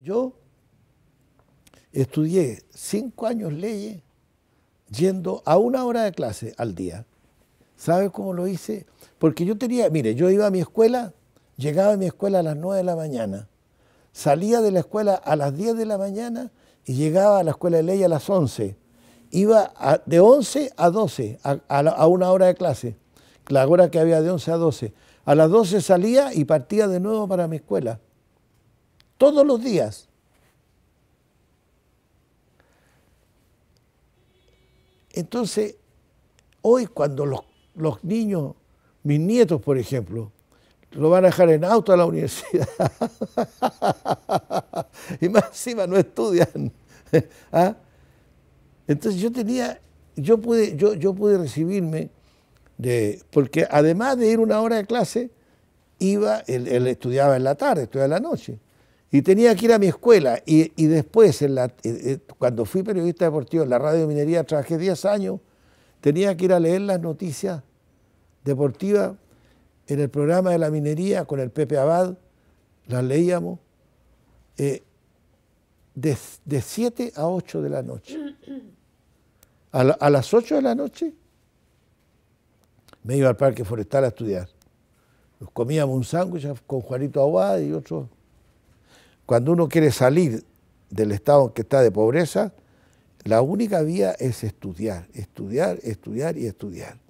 Yo estudié cinco años leyes yendo a una hora de clase al día. ¿Sabes cómo lo hice? Porque yo tenía, mire, yo iba a mi escuela, llegaba a mi escuela a las 9 de la mañana, salía de la escuela a las 10 de la mañana y llegaba a la escuela de ley a las 11. Iba de 11 a 12, a, a, una hora de clase, la hora que había de 11 a 12. A las 12 salía y partía de nuevo para mi escuela todos los días. Entonces, hoy cuando los, niños, mis nietos, por ejemplo, lo van a dejar en auto a la universidad. y más encima no estudian. ¿ah? Entonces yo tenía, yo pude, yo, yo pude recibirme de, porque además de ir una hora de clase, iba, él estudiaba en la tarde, estudiaba en la noche. Y tenía que ir a mi escuela. Y, después, eh, eh, cuando fui periodista deportivo en la radio minería, trabajé 10 años, tenía que ir a leer las noticias deportivas en el programa de la minería con el Pepe Abad, las leíamos, eh, de, 7 a 8 de la noche. A, las 8 de la noche me iba al parque forestal a estudiar. Nos comíamos un sándwich con Juanito Abad y otros cuando uno quiere salir del estado que está de pobreza, la única vía es estudiar, estudiar, estudiar y estudiar.